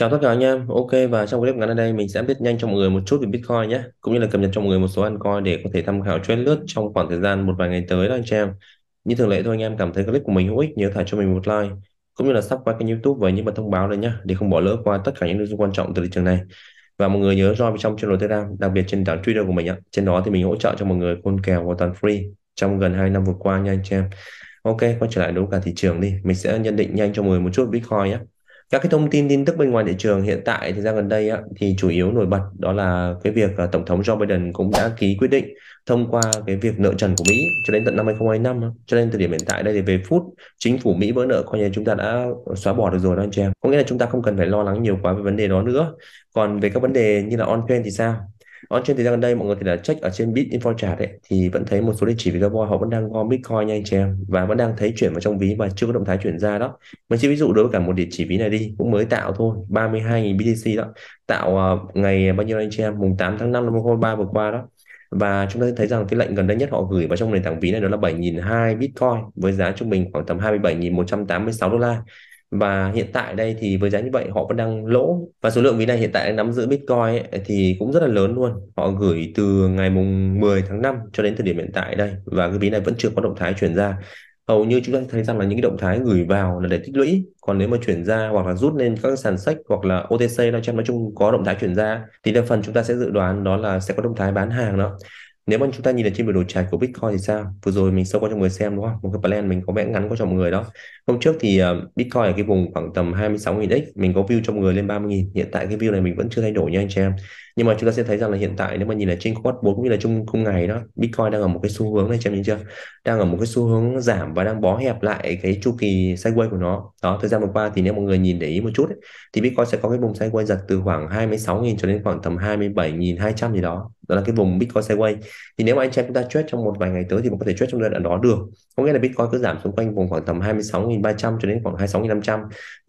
Chào tất cả anh em. Ok và trong clip ngắn ở đây mình sẽ biết nhanh cho mọi người một chút về Bitcoin nhé, cũng như là cập nhật cho mọi người một số altcoin để có thể tham khảo trade lướt trong khoảng thời gian một vài ngày tới đó anh em. Như thường lệ thôi anh em cảm thấy clip của mình hữu ích nhớ thả cho mình một like cũng như là subscribe kênh YouTube và những bật thông báo lên nhé để không bỏ lỡ qua tất cả những nội dung quan trọng từ thị trường này. Và mọi người nhớ join trong channel Telegram, đặc biệt trên tảng Twitter của mình ạ. Trên đó thì mình hỗ trợ cho mọi người khôn kèo hoàn toàn free trong gần 2 năm vừa qua nha anh em. Ok, quay trở lại đấu cả thị trường đi. Mình sẽ nhận định nhanh cho mọi người một chút Bitcoin nhé các cái thông tin tin tức bên ngoài thị trường hiện tại thời gian gần đây á, thì chủ yếu nổi bật đó là cái việc uh, tổng thống Joe Biden cũng đã ký quyết định thông qua cái việc nợ trần của Mỹ cho đến tận năm 2025 cho nên thời điểm hiện tại đây thì về phút chính phủ Mỹ vỡ nợ coi như chúng ta đã xóa bỏ được rồi đó anh chị em có nghĩa là chúng ta không cần phải lo lắng nhiều quá về vấn đề đó nữa còn về các vấn đề như là on trend thì sao còn ờ, trên thời gian gần đây mọi người thì là check ở trên Bitinfochat ấy thì vẫn thấy một số địa chỉ Vietcomboy họ vẫn đang gom Bitcoin nha anh chị em và vẫn đang thấy chuyển vào trong ví và chưa có động thái chuyển ra đó. Mình chỉ ví dụ đối với cả một địa chỉ ví này đi cũng mới tạo thôi 32.000 BTC đó tạo ờ, ngày bao nhiêu anh chị em mùng 8 tháng 5 năm 2023 vừa qua đó và chúng ta thấy rằng cái lệnh gần đây nhất họ gửi vào trong nền tảng ví này đó là 7.200 Bitcoin với giá trung bình khoảng tầm 27.186 đô la và hiện tại đây thì với giá như vậy họ vẫn đang lỗ và số lượng ví này hiện tại đang nắm giữ Bitcoin ấy, thì cũng rất là lớn luôn họ gửi từ ngày mùng 10 tháng 5 cho đến thời điểm hiện tại đây và cái ví này vẫn chưa có động thái chuyển ra hầu như chúng ta thấy rằng là những cái động thái gửi vào là để tích lũy còn nếu mà chuyển ra hoặc là rút lên các sàn sách hoặc là OTC nói chung nói chung có động thái chuyển ra thì đa phần chúng ta sẽ dự đoán đó là sẽ có động thái bán hàng đó nếu mà chúng ta nhìn ở trên biểu đồ chart của Bitcoin thì sao vừa rồi mình sâu qua cho mọi người xem đúng không một cái plan mình có vẽ ngắn qua cho mọi người đó hôm trước thì ờ, Bitcoin ở cái vùng khoảng tầm 26.000 x mình có view cho mọi người lên 30.000 hiện tại cái view này mình vẫn chưa thay đổi nha anh chị em nhưng mà chúng ta sẽ thấy rằng là hiện tại nếu mà nhìn là trên quad 4 cũng như là chung khung ngày đó Bitcoin đang ở một cái xu hướng này cho nhìn chưa đang ở một cái xu hướng giảm và đang bó hẹp lại cái chu kỳ sideways của nó đó thời gian vừa qua thì nếu mọi người nhìn để ý một chút ấy, thì Bitcoin sẽ có cái vùng sideways giật từ khoảng 26.000 cho đến khoảng tầm 27.200 gì đó đó là cái vùng Bitcoin sideways thì nếu mà anh chị chúng ta trade trong một vài ngày tới thì cũng có thể trade trong giai đoạn đó được có nghĩa là Bitcoin cứ giảm xuống quanh vùng khoảng tầm 26.300 cho đến khoảng 26.500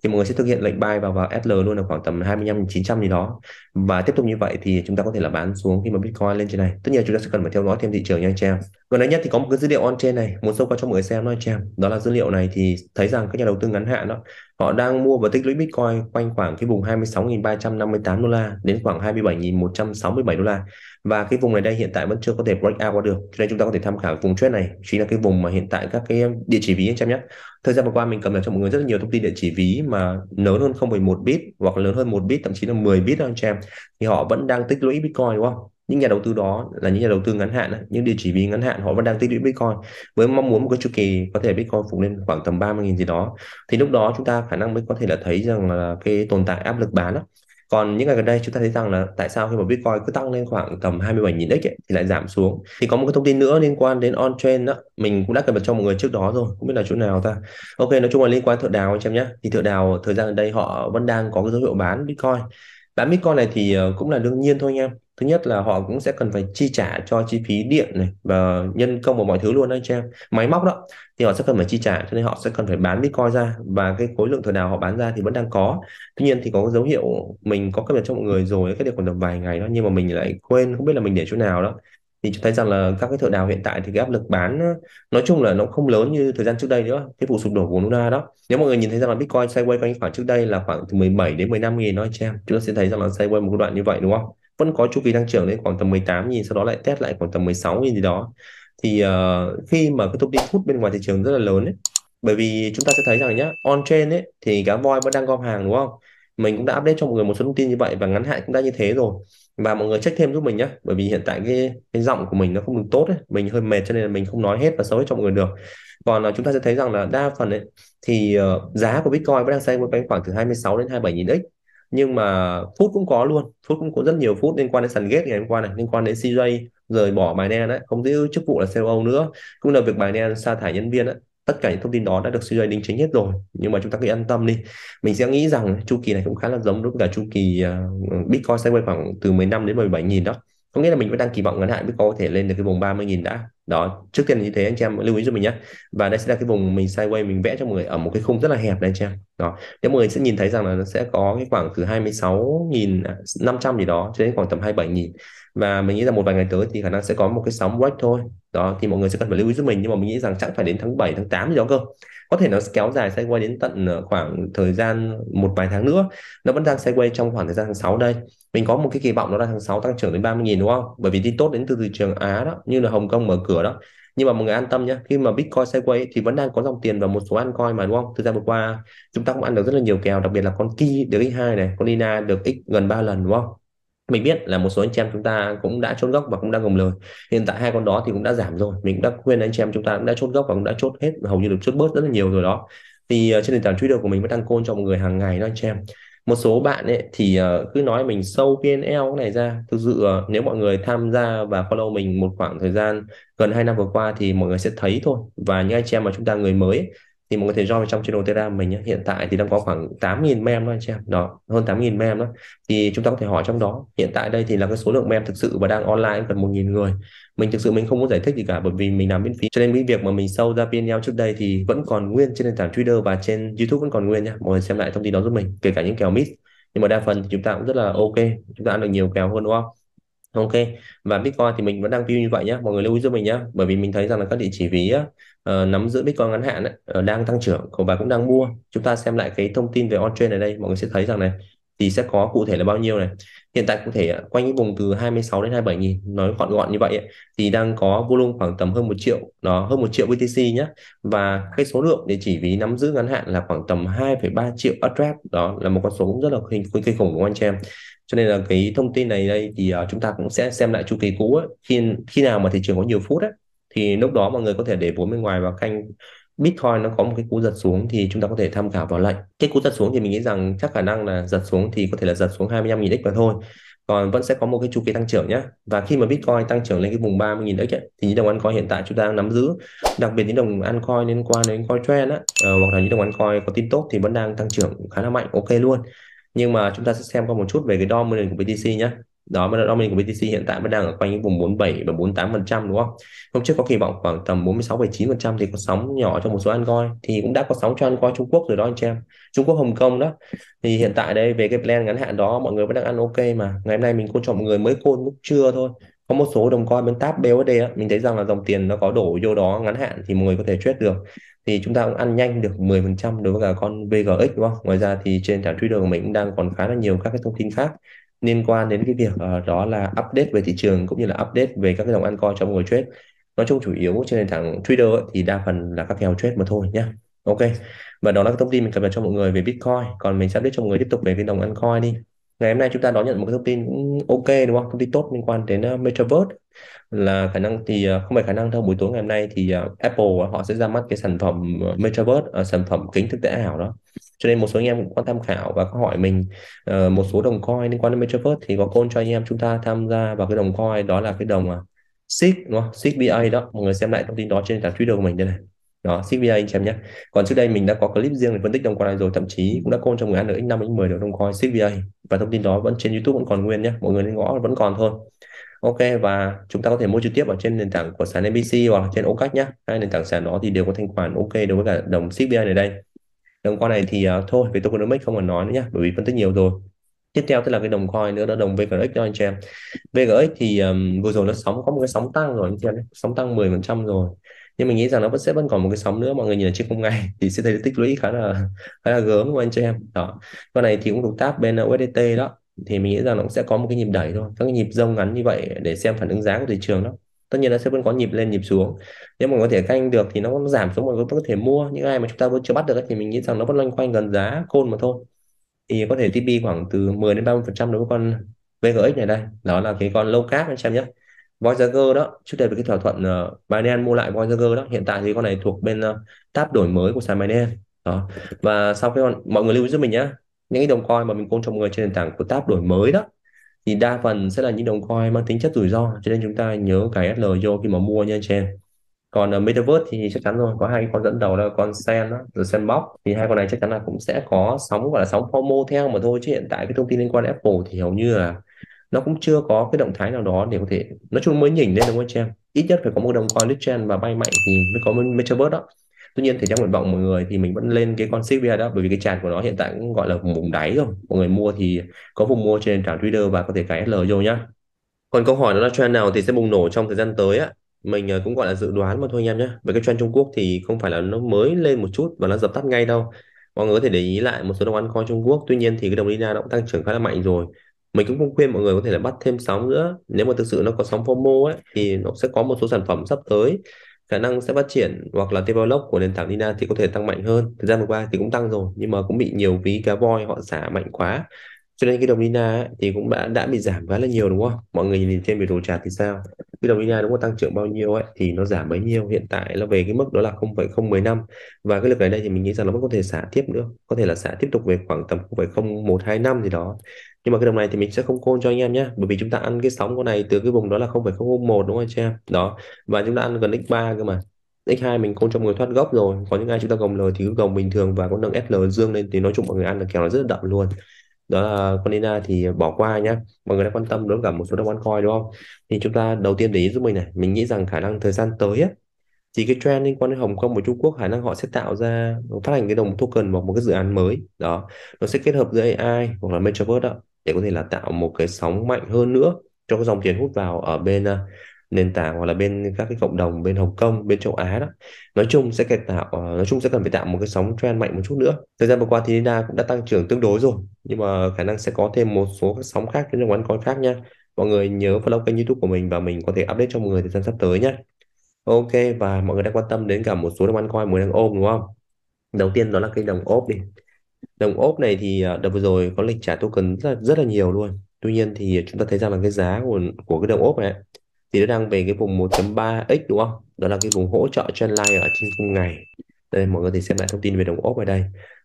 thì mọi người sẽ thực hiện lệnh buy vào vào SL luôn là khoảng tầm 25 900 gì đó và tiếp tục như vậy thì chúng ta có thể là bán xuống khi mà Bitcoin lên trên này tất nhiên chúng ta sẽ cần phải theo dõi thêm thị trường nha anh em gần đây nhất thì có một cái dữ liệu on trên này muốn sâu qua cho mọi người xem đó anh em đó là dữ liệu này thì thấy rằng các nhà đầu tư ngắn hạn đó Họ đang mua và tích lũy Bitcoin quanh khoảng cái vùng 26.358 đô la đến khoảng 27.167 đô la. Và cái vùng này đây hiện tại vẫn chưa có thể break out qua được. Cho nên chúng ta có thể tham khảo vùng trend này, chính là cái vùng mà hiện tại các cái địa chỉ ví anh em nhé. Thời gian vừa qua mình cập nhật cho mọi người rất nhiều thông tin địa chỉ ví mà lớn hơn 0,1 bit hoặc lớn hơn 1 bit, thậm chí là 10 bit anh em. Thì họ vẫn đang tích lũy Bitcoin đúng không? những nhà đầu tư đó là những nhà đầu tư ngắn hạn những địa chỉ ví ngắn hạn họ vẫn đang tích lũy bitcoin với mong muốn một cái chu kỳ có thể bitcoin phục lên khoảng tầm 30.000 gì đó thì lúc đó chúng ta khả năng mới có thể là thấy rằng là cái tồn tại áp lực bán đó. còn những ngày gần đây chúng ta thấy rằng là tại sao khi mà bitcoin cứ tăng lên khoảng tầm 27.000 x ấy, thì lại giảm xuống thì có một cái thông tin nữa liên quan đến on trend đó mình cũng đã cập nhật cho mọi người trước đó rồi cũng biết là chỗ nào ta ok nói chung là liên quan thợ đào anh em nhé thì thợ đào thời gian gần đây họ vẫn đang có cái dấu hiệu bán bitcoin bán bitcoin này thì ờ, cũng là đương nhiên thôi nha thứ nhất là họ cũng sẽ cần phải chi trả cho chi phí điện này và nhân công và mọi thứ luôn đó anh em máy móc đó thì họ sẽ cần phải chi trả cho nên họ sẽ cần phải bán bitcoin ra và cái khối lượng thời nào họ bán ra thì vẫn đang có tuy nhiên thì có dấu hiệu mình có cập nhật cho mọi người rồi cái điều khoảng tầm vài ngày đó nhưng mà mình lại quên không biết là mình để chỗ nào đó thì chúng thấy rằng là các cái thợ đào hiện tại thì cái áp lực bán nói chung là nó không lớn như thời gian trước đây nữa cái vụ sụp đổ của Luna đó nếu mọi người nhìn thấy rằng là Bitcoin sideways quanh khoảng trước đây là khoảng từ 17 đến 15 nghìn nói anh em chúng ta sẽ thấy rằng là sideways một đoạn như vậy đúng không vẫn có chu kỳ tăng trưởng lên khoảng tầm 18.000 sau đó lại test lại khoảng tầm 16.000 gì đó thì uh, khi mà cái thông tin hút bên ngoài thị trường rất là lớn ấy, bởi vì chúng ta sẽ thấy rằng nhá on trend ấy thì cá voi vẫn đang gom hàng đúng không mình cũng đã update cho mọi người một số thông tin như vậy và ngắn hạn cũng đã như thế rồi và mọi người check thêm giúp mình nhé bởi vì hiện tại cái cái giọng của mình nó không được tốt ấy. mình hơi mệt cho nên là mình không nói hết và xấu hết cho mọi người được còn là ờ, chúng ta sẽ thấy rằng là đa phần ấy thì ờ, giá của Bitcoin vẫn đang xoay quanh khoảng từ 26 đến 27 nghìn x nhưng mà phút cũng có luôn phút cũng có rất nhiều phút liên quan đến sàn ghét ngày hôm qua này liên quan đến CJ rời bỏ bài Binance đấy không giữ chức vụ là CEO nữa cũng là việc bài Binance sa thải nhân viên đấy tất cả những thông tin đó đã được CJ đính chính hết rồi nhưng mà chúng ta cứ yên tâm đi mình sẽ nghĩ rằng chu kỳ này cũng khá là giống với cả chu kỳ à, Bitcoin sẽ quay khoảng từ 15 đến 17 nghìn đó có nghĩa là mình vẫn đang kỳ vọng ngắn hạn Bitcoin có thể lên được cái vùng 30 nghìn đã đó trước tiên là như thế anh chị em lưu ý cho mình nhé và đây sẽ là cái vùng mình sideways mình vẽ cho mọi người ở một cái khung rất là hẹp đây anh chị em đó để mọi người sẽ nhìn thấy rằng là nó sẽ có cái khoảng từ 26.500 à, gì đó cho đến khoảng tầm 27.000 và mình nghĩ là một vài ngày tới thì khả năng sẽ có một cái sóng break thôi đó thì mọi người sẽ cần phải lưu ý giúp mình nhưng mà mình nghĩ rằng chắc phải đến tháng 7 tháng 8 gì đó cơ có thể nó sẽ kéo dài sẽ quay đến tận ờ, khoảng thời gian một vài tháng nữa nó vẫn đang sẽ quay trong khoảng thời gian tháng 6 đây mình có một cái kỳ vọng nó là tháng 6 tăng trưởng đến 30 nghìn đúng không bởi vì đi tốt đến từ thị trường Á đó như là Hồng Kông mở cửa đó nhưng mà mọi người an tâm nhé khi mà Bitcoin sideways thì vẫn đang có dòng tiền vào một số ăn coi mà đúng không thời gian vừa qua chúng ta cũng ăn được rất là nhiều kèo đặc biệt là con Ki được x2 này con Lina được x gần 3 lần đúng không mình biết là một số anh chị em chúng ta cũng đã chốt gốc và cũng đang gồng lời hiện tại hai con đó thì cũng đã giảm rồi mình cũng đã khuyên anh chị em chúng ta cũng đã chốt gốc và cũng đã chốt hết hầu như được chốt bớt rất là nhiều rồi đó thì uh, trên nền tảng Twitter của mình vẫn đăng côn cho mọi người hàng ngày đó anh chị em một số bạn ấy thì uh, cứ nói mình sâu PNL này ra thực sự uh, nếu mọi người tham gia và follow mình một khoảng thời gian gần 2 năm vừa qua thì mọi người sẽ thấy thôi và những anh chị em mà chúng ta người mới ấy, thì mọi người thể join trong channel Telegram mình nhé. hiện tại thì đang có khoảng 8.000 mem đó anh chị em đó hơn 8.000 mem đó thì chúng ta có thể hỏi trong đó hiện tại đây thì là cái số lượng mem thực sự và đang online gần 1.000 người mình thực sự mình không muốn giải thích gì cả bởi vì mình làm miễn phí cho nên cái việc mà mình sâu ra PNL trước đây thì vẫn còn nguyên trên nền tảng Twitter và trên YouTube vẫn còn nguyên nha mọi người xem lại thông tin đó giúp mình kể cả những kèo miss nhưng mà đa phần thì chúng ta cũng rất là ok chúng ta ăn được nhiều kèo hơn đúng không Ok và Bitcoin thì mình vẫn đang view như vậy nhé mọi người lưu ý giúp mình nhé bởi vì mình thấy rằng là các địa chỉ ví á, uh, nắm giữ Bitcoin ngắn hạn ấy, uh, ờ, đang tăng trưởng và cũng đang mua chúng ta xem lại cái thông tin về on chain ở đây mọi người sẽ thấy rằng này thì sẽ có cụ thể là bao nhiêu này hiện tại cụ thể quanh cái vùng từ 26 đến 27 nghìn nói gọn gọn như vậy ấy, thì đang có volume khoảng tầm hơn một triệu nó hơn một triệu BTC nhé và cái số lượng địa chỉ ví nắm giữ ngắn hạn là khoảng tầm 2,3 triệu address đó là một con số cũng rất là kinh kinh khủng của anh chị em cho nên là cái thông tin này đây thì uh, chúng ta cũng sẽ xem lại chu kỳ cũ ấy. khi khi nào mà thị trường có nhiều phút ấy, thì lúc đó mọi người có thể để vốn bên ngoài và canh Bitcoin nó có một cái cú giật xuống thì chúng ta có thể tham khảo vào lệnh. Cái cú giật xuống thì mình nghĩ rằng chắc khả năng là giật xuống thì có thể là giật xuống 25.000 x mà thôi. Còn vẫn sẽ có một cái chu kỳ tăng trưởng nhé. Và khi mà Bitcoin tăng trưởng lên cái vùng 30.000 x ấy, thì những đồng ăn coin hiện tại chúng ta đang nắm giữ, đặc biệt những đồng ăn coin liên quan đến coin trend á, ờ, hoặc là những đồng ăn coin có tin tốt thì vẫn đang tăng trưởng khá là mạnh, ok luôn nhưng mà chúng ta sẽ xem qua một chút về cái dominant của BTC nhé đó mới là dominant của BTC hiện tại vẫn đang ở quanh vùng 47 và 48 phần trăm đúng không hôm trước có kỳ vọng khoảng tầm 46, 9 phần trăm thì có sóng nhỏ cho một số ăn coi thì cũng đã có sóng cho ăn coi Trung Quốc rồi đó anh em Trung Quốc Hồng Kông đó thì hiện tại đây về cái plan ngắn hạn đó mọi người vẫn đang ăn ok mà ngày hôm nay mình cô cho mọi người mới côn lúc trưa thôi có một số đồng coin bên tab BUSD á, mình thấy rằng là dòng tiền nó có đổ vô đó ngắn hạn thì mọi người có thể trade được thì chúng ta cũng ăn nhanh được 10% đối với cả con VGX đúng không? Ngoài ra thì trên trang Twitter của mình cũng đang còn khá là nhiều các cái thông tin khác liên quan đến cái việc uh, đó là update về thị trường cũng như là update về các cái dòng ăn coin cho mọi người trade. Nói chung chủ yếu trên nền tảng Twitter thì đa phần là các kèo trade mà thôi nhé. Ok. Và đó là thông tin mình cập nhật cho mọi người về Bitcoin. Còn mình sẽ biết cho mọi người tiếp tục về cái đồng ăn coin đi ngày hôm nay chúng ta đón nhận một cái thông tin ok đúng không thông tin tốt liên quan đến uh, metaverse là khả năng thì uh, không phải khả năng thôi buổi tối ngày hôm nay thì uh, Apple họ sẽ ra mắt cái sản phẩm metaverse sản phẩm kính thực tế ảo đó cho nên một số anh em cũng có tham khảo và có hỏi mình một số đồng coin liên quan đến metaverse thì có côn cho anh em chúng ta tham gia vào cái đồng coin đó là cái đồng SIG đúng không SIG BA đó mọi người xem lại thông tin đó trên trang Twitter của mình đây này đó CPI anh xem nhé còn trước đây mình đã có clip riêng để phân tích đồng coin này rồi thậm chí cũng đã côn cho người ăn x5 x10 được đồng coin CPI và thông tin đó vẫn trên YouTube vẫn còn nguyên nhé mọi người nên ngõ vẫn còn thôi ok và chúng ta có thể mua trực tiếp ở trên nền tảng của sàn NBC hoặc là trên OCAC nhé hai nền tảng sàn đó thì đều có thanh khoản ok đối với cả đồng CPI này đây đồng coin này thì uh, thôi về tokenomics không cần nói nữa nhé bởi vì phân tích nhiều rồi tiếp theo tức là cái đồng coin nữa đó đồng VGX cho anh chị em VGX thì um, vừa rồi nó sóng có một cái sóng tăng rồi anh chị em sóng tăng 10% rồi nhưng mình nghĩ rằng nó vẫn sẽ vẫn còn một cái sóng nữa mọi người nhìn ở trên không ngay thì sẽ thấy tích lũy khá là khá là gớm của anh chị em đó con này thì cũng thuộc tab bên USDT đó thì mình nghĩ rằng nó cũng sẽ có một cái nhịp đẩy thôi các cái nhịp rông ngắn như vậy để xem phản ứng giá của thị trường đó tất nhiên nó sẽ vẫn có nhịp lên nhịp xuống nếu mà có thể canh được thì nó cũng giảm xuống mà vẫn có thể mua những ai mà chúng ta vẫn chưa bắt được thì mình nghĩ rằng nó vẫn loanh quanh gần giá côn mà thôi thì có thể TP khoảng từ 10 đến 30 phần trăm đối với con VGX này đây đó là cái con low cap anh xem nhé Voyager đó trước đây với cái thỏa thuận uh, Binance mua lại Voyager đó hiện tại thì con này thuộc bên uh, ờ, tab đổi mới của sàn Binance đó và sau cái con, mọi người lưu ý giúp mình nhé những cái đồng coin mà mình côn trong người trên nền tảng của tab đổi mới đó thì đa phần sẽ là những đồng coin mang tính chất rủi ro cho nên chúng ta nhớ cái SL vô khi mà mua nha trên còn uh, Metaverse thì chắc chắn rồi có hai con dẫn đầu là con Sen đó, rồi Sandbox thì hai con này chắc chắn là cũng sẽ có sóng gọi là sóng FOMO theo mà thôi chứ hiện tại cái thông tin liên quan đến Apple thì hầu như là nó cũng chưa có cái động thái nào đó để có thể nói chung mới nhìn lên đúng không chị em ít nhất phải có một đồng coin lít trend và bay mạnh thì mới có metaverse đó tuy nhiên thì trong nguyện vọng mọi người thì mình vẫn lên cái con Sivir đó bởi vì cái tràn của nó hiện tại cũng gọi là vùng đáy rồi mọi người mua thì có vùng mua trên nền Twitter và có thể cái L vô nhá còn câu hỏi đó là trend nào thì sẽ bùng nổ trong thời gian tới á mình ờ, cũng gọi là dự đoán mà thôi anh em nhé về cái trend Trung Quốc thì không phải là nó mới lên một chút và nó dập tắt ngay đâu mọi người có thể để ý lại một số đồng ăn coin Trung Quốc tuy nhiên thì cái đồng Lina nó cũng tăng trưởng khá là mạnh rồi mình cũng không khuyên mọi người có thể là bắt thêm sóng nữa nếu mà thực sự nó có sóng FOMO ấy thì nó sẽ có một số sản phẩm sắp tới khả năng sẽ phát triển hoặc là develop của nền tảng Nina thì có thể tăng mạnh hơn thời gian vừa qua thì cũng tăng rồi nhưng mà cũng bị nhiều ví cá voi họ xả mạnh quá cho nên cái đồng Nina ấy, thì cũng đã đã bị giảm khá là nhiều đúng không mọi người nhìn trên biểu đồ chart thì sao cái đồng INA đúng có tăng trưởng bao nhiêu ấy thì nó giảm bấy nhiêu hiện tại là về cái mức đó là 0,015 và cái lực này đây thì mình nghĩ rằng nó vẫn có thể xả tiếp nữa có thể là xả tiếp tục về khoảng tầm 0,0125 gì đó nhưng mà cái đồng này thì mình sẽ không côn cho anh em nhé bởi vì chúng ta ăn cái sóng con này từ cái vùng đó là 0,001 đúng không anh em đó và chúng ta ăn gần x3 cơ mà x2 mình côn cho người thoát gốc rồi có những ai chúng ta gồng lời thì cứ gồng bình thường và có nâng SL dương lên thì nói chung mọi người ăn là kèo là rất là đậm luôn đó là Conina thì bỏ qua nhé mọi người đã quan tâm đối với cả một số đồng altcoin đúng không thì chúng ta đầu tiên để ý giúp mình này mình nghĩ rằng khả năng thời gian tới ấy, thì cái trend liên quan đến Hồng Kông và Trung Quốc khả năng họ sẽ tạo ra phát hành cái đồng token hoặc một cái dự án mới đó nó sẽ kết hợp giữa AI hoặc là metaverse đó để có thể là tạo một cái sóng mạnh hơn nữa cho cái dòng tiền hút vào ở bên à, nền tảng hoặc là bên các cái cộng đồng bên Hồng Kông bên châu Á đó nói chung sẽ cần tạo ờ, nói chung sẽ cần phải tạo một cái sóng trend mạnh một chút nữa thời gian vừa qua thì Nina cũng đã tăng trưởng tương đối rồi nhưng mà khả năng sẽ có thêm một số các sóng khác trong quán coin khác nha mọi người nhớ follow kênh YouTube của mình và mình có thể update cho mọi người thời gian sắp tới nhé Ok và mọi người đang quan tâm đến cả một số đồng ăn coi mới đang ôm đúng không? Đầu tiên đó là cái đồng ốp đi. Đồng ốp này thì ờ, đợt vừa rồi có lịch trả token rất là, rất là nhiều luôn. Tuy nhiên thì chúng ta thấy rằng là cái giá của của cái đồng ốp này thì nó đang về cái vùng 1.3x đúng không đó là cái vùng hỗ trợ line ở trên khung ngày đây mọi người thì xem lại thông tin về đồng ốp ở đây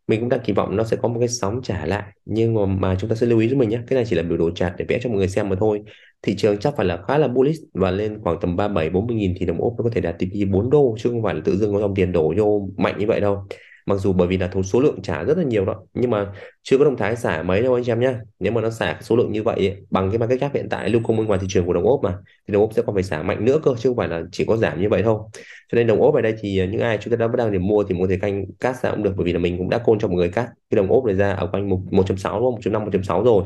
mình cũng đang kỳ vọng nó sẽ có một cái sóng trả lại nhưng mà, mà chúng ta sẽ lưu ý cho mình nhé cái này chỉ là biểu đồ chart để vẽ cho mọi người xem mà thôi thị trường chắc phải là khá là bullish và lên khoảng tầm 37 40 nghìn thì đồng ốp nó có thể đạt TP 4 đô chứ không phải là tự dưng có dòng tiền đổ vô mạnh như vậy đâu mặc dù bởi vì là số lượng trả rất là nhiều đó nhưng mà chưa có động thái xả mấy đâu anh em nhé nếu mà nó xả số lượng như vậy ấy, bằng cái market cap hiện tại lưu công bên ngoài thị trường của đồng ốp mà thì đồng ốp sẽ còn phải xả mạnh nữa cơ chứ không phải là chỉ có giảm như vậy thôi cho nên đồng ốp ở đây thì ờ, những ai chúng ta đang bắt đầu để mua thì mua thể canh cắt ra cũng được bởi vì là mình cũng đã côn cho mọi người cắt cái đồng ốp này ra ở quanh một một chấm sáu một chấm năm một chấm sáu rồi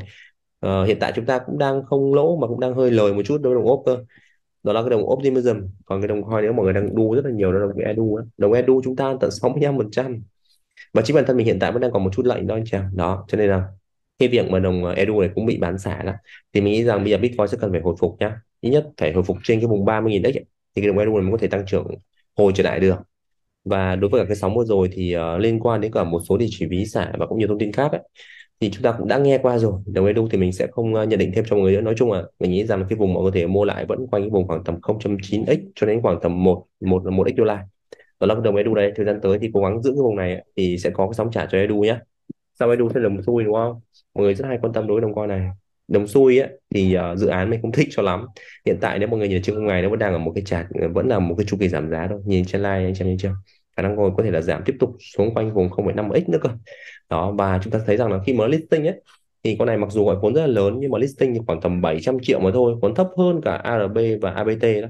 Uh, hiện tại chúng ta cũng đang không lỗ mà cũng đang hơi lời một chút đối với đồng ốp cơ đó là cái đồng optimism còn cái đồng coin nếu mọi người đang đu rất là nhiều đó là đồng edu á đồng edu chúng ta tận 65 phần trăm và chính bản thân mình hiện tại vẫn đang còn một chút lệnh đó anh chàng đó cho nên là cái việc mà đồng ờ, edu này cũng bị bán xả đó thì mình nghĩ rằng bây giờ bitcoin sẽ cần phải hồi phục nhá ít nhất phải hồi phục trên cái vùng 30.000 đấy thì cái đồng edu này mới có thể tăng trưởng hồi trở lại được và đối với cả cái sóng vừa rồi thì uh, liên quan đến cả một số địa chỉ ví xả và cũng nhiều thông tin khác ấy, thì chúng ta cũng đã nghe qua rồi đồng edu thì mình sẽ không uh, nhận định thêm cho mọi người nữa nói chung là mình nghĩ rằng cái vùng mọi người có thể mua lại vẫn quanh cái vùng khoảng tầm 0.9x cho đến khoảng tầm 1 1 1x đô la đó là đồng Edu đây thời gian tới thì cố gắng giữ cái vùng này thì sẽ có cái sóng trả cho Edu nhé sau Edu sẽ là một xuôi đúng không mọi người rất hay quan tâm đối với đồng coin này đồng xuôi ấy, thì uh, dự án mình không thích cho lắm hiện tại nếu mọi người nhìn trên khung ngày nó vẫn đang ở một cái chart vẫn là một cái chu kỳ giảm giá thôi nhìn trên line anh xem nhìn chưa khả năng ngồi có thể là giảm tiếp tục xuống quanh vùng 0,5x nữa cơ đó và chúng ta thấy rằng là khi mà listing ấy thì con này mặc dù gọi vốn rất là lớn nhưng mà listing thì khoảng tầm 700 triệu mà thôi vốn thấp hơn cả ARB và ABT đó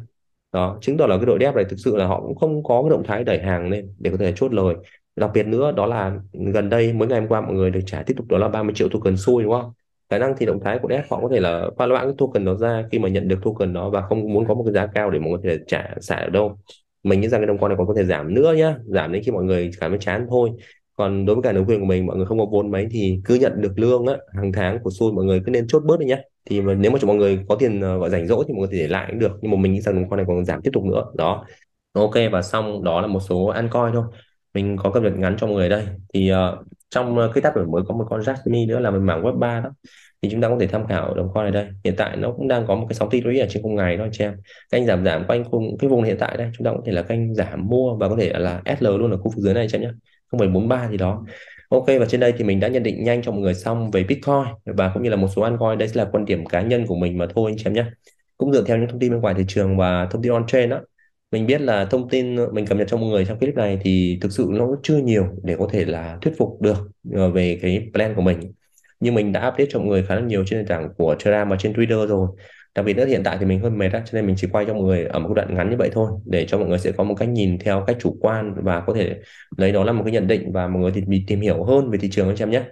đó chứng tỏ là cái đội dev này thực sự là họ cũng không có cái động thái đẩy hàng lên để có thể chốt lời đặc biệt nữa đó là gần đây mới ngày hôm qua mọi người được trả tiếp tục đó là 30 triệu token xui đúng không khả năng thì động thái của dev họ có thể là pha loãng cái token đó ra khi mà nhận được token đó và không muốn có một cái giá cao để mọi người có thể trả xả ở đâu mình nghĩ rằng cái đồng coin này còn có thể giảm nữa nhá giảm đến khi mọi người cảm thấy chán thôi còn đối với cả nộp quyền của mình mọi người không có vốn mấy thì cứ nhận được lương á hàng tháng của xui mọi người cứ nên chốt bớt đi nhá thì mà nếu mà mọi người có tiền ờ, gọi rảnh rỗi thì mọi người thì để lại cũng được nhưng mà mình nghĩ rằng con này còn giảm tiếp tục nữa đó ok và xong đó là một số an coi thôi mình có cập nhật ngắn cho mọi người đây thì uh, trong ờ, cái tab đổi mới có một con Jasmine nữa là mình mảng web 3 đó thì chúng ta có thể tham khảo đồng coin này đây hiện tại nó cũng đang có một cái sóng tích lũy ở trên khung ngày đó anh em kênh giảm giảm quanh khung cái vùng hiện tại đây chúng ta có thể là kênh giảm mua và có thể là SL luôn ở khu vực dưới này chị em nhé 0743 gì đó Ok và trên đây thì mình đã nhận định nhanh cho mọi người xong về Bitcoin và cũng như là một số altcoin đây sẽ là quan điểm cá nhân của mình mà thôi anh chị em nhé cũng dựa theo những thông tin bên ngoài thị trường và thông tin on trend đó mình biết là thông tin mình cập nhật cho mọi người trong clip này thì thực sự nó chưa nhiều để có thể là thuyết phục được ờ, về cái plan của mình nhưng mình đã update cho mọi người khá là nhiều trên nền tảng của Telegram và trên Twitter rồi đặc biệt nữa hiện tại thì mình hơi mệt đó, cho nên mình chỉ quay cho mọi người ở một đoạn ngắn như vậy thôi để cho mọi người sẽ có một cách nhìn theo cách chủ quan và có thể lấy đó là một cái nhận định và mọi người thì tìm hiểu hơn về thị trường anh em nhé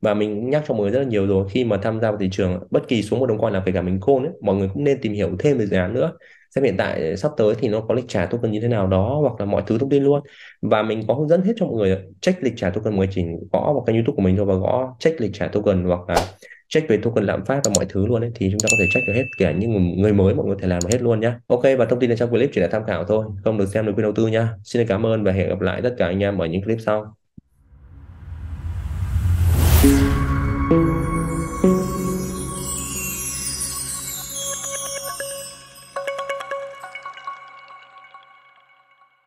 và mình nhắc cho mọi người rất là nhiều rồi khi mà tham gia vào thị trường bất kỳ xuống một đồng coin nào kể cả mình khôn ấy mọi người cũng nên tìm hiểu thêm về dự án nữa xem hiện tại sắp tới thì nó có lịch trả token như thế nào đó hoặc là mọi thứ thông tin luôn và mình có hướng dẫn hết cho mọi người check lịch trả token mọi người chỉ gõ vào kênh youtube của mình thôi và gõ check lịch trả token hoặc là check về token lạm phát và mọi thứ luôn ấy, thì chúng ta có thể check được hết kể những người mới mọi người có thể làm được hết luôn nhé ok và thông tin này trong clip chỉ là tham khảo thôi không được xem được khuyên đầu tư nha xin cảm ơn và hẹn gặp lại tất cả anh em ở những clip sau